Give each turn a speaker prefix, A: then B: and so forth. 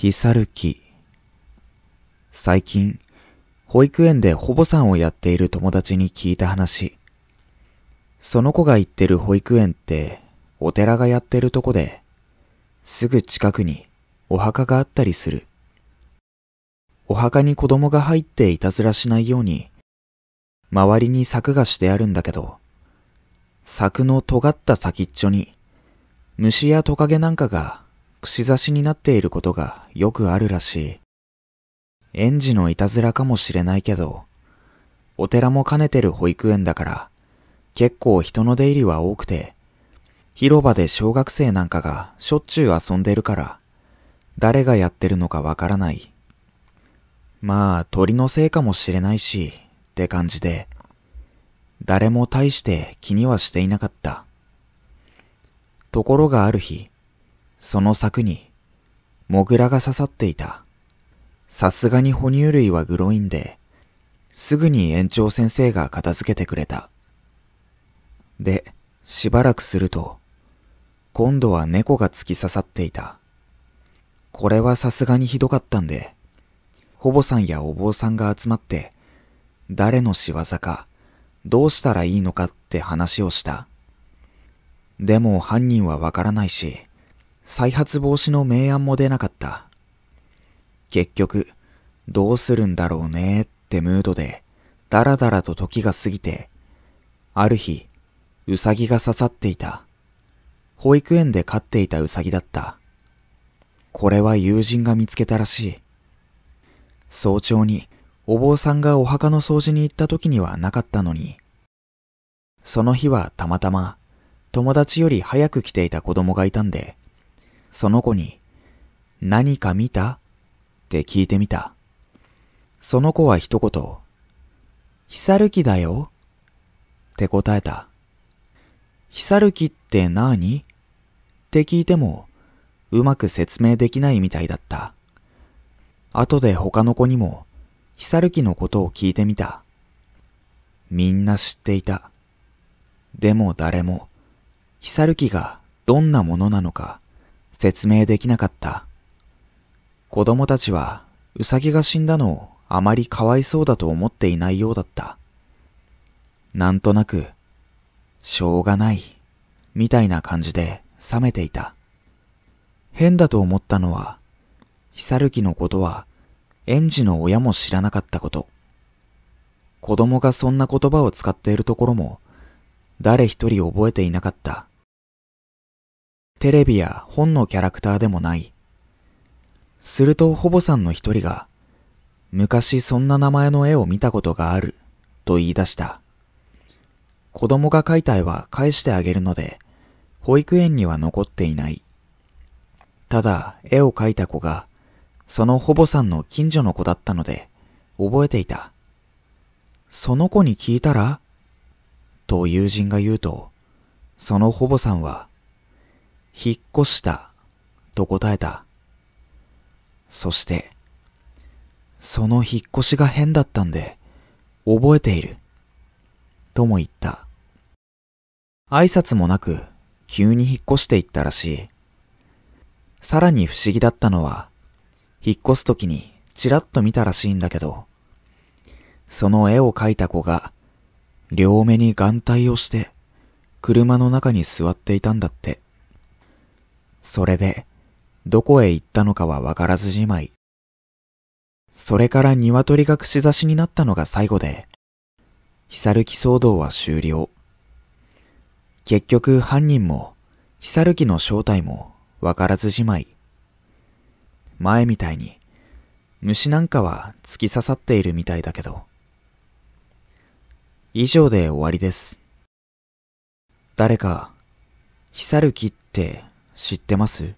A: ひさるき。最近、保育園で保母さんをやっている友達に聞いた話。その子が行ってる保育園って、お寺がやってるとこで、すぐ近くにお墓があったりする。お墓に子供が入っていたずらしないように、周りに柵がしてあるんだけど、柵の尖った先っちょに、虫やトカゲなんかが串刺しになっていることがよくあるらしい。園児のいたずらかもしれないけど、お寺も兼ねてる保育園だから、結構人の出入りは多くて、広場で小学生なんかがしょっちゅう遊んでるから、誰がやってるのかわからない。まあ、鳥のせいかもしれないし、って感じで、誰も大して気にはしていなかった。ところがある日、その柵に、モグラが刺さっていた。さすがに哺乳類はグロいんで、すぐに園長先生が片付けてくれた。で、しばらくすると、今度は猫が突き刺さっていた。これはさすがにひどかったんで、ほぼさんやお坊さんが集まって、誰の仕業か、どうしたらいいのかって話をした。でも犯人はわからないし、再発防止の明暗も出なかった。結局、どうするんだろうねってムードで、だらだらと時が過ぎて、ある日、うさぎが刺さっていた。保育園で飼っていたうさぎだった。これは友人が見つけたらしい。早朝にお坊さんがお墓の掃除に行った時にはなかったのに、その日はたまたま友達より早く来ていた子供がいたんで、その子に、何か見たって聞いてみた。その子は一言、ヒサルキだよって答えた。ヒサルキって何って聞いても、うまく説明できないみたいだった。後で他の子にも、ヒサルキのことを聞いてみた。みんな知っていた。でも誰も、ヒサルキがどんなものなのか、説明できなかった。子供たちはウサギが死んだのをあまりかわいそうだと思っていないようだった。なんとなく、しょうがない、みたいな感じで冷めていた。変だと思ったのは、ヒサルキのことは、園児の親も知らなかったこと。子供がそんな言葉を使っているところも、誰一人覚えていなかった。テレビや本のキャラクターでもない。するとほぼさんの一人が、昔そんな名前の絵を見たことがある、と言い出した。子供が描いた絵は返してあげるので、保育園には残っていない。ただ、絵を描いた子が、そのほぼさんの近所の子だったので、覚えていた。その子に聞いたらと友人が言うと、そのほぼさんは引っ越した、と答えた。そして、その引っ越しが変だったんで、覚えている。とも言った。挨拶もなく、急に引っ越していったらしい。さらに不思議だったのは、引っ越す時にちらっと見たらしいんだけど、その絵を描いた子が、両目に眼帯をして、車の中に座っていたんだって。それで、どこへ行ったのかはわからずじまい。それから鶏が串刺しになったのが最後で、ヒサルキ騒動は終了。結局犯人も、ヒサルキの正体もわからずじまい。前みたいに、虫なんかは突き刺さっているみたいだけど。以上で終わりです。誰か、ヒサルキって知ってます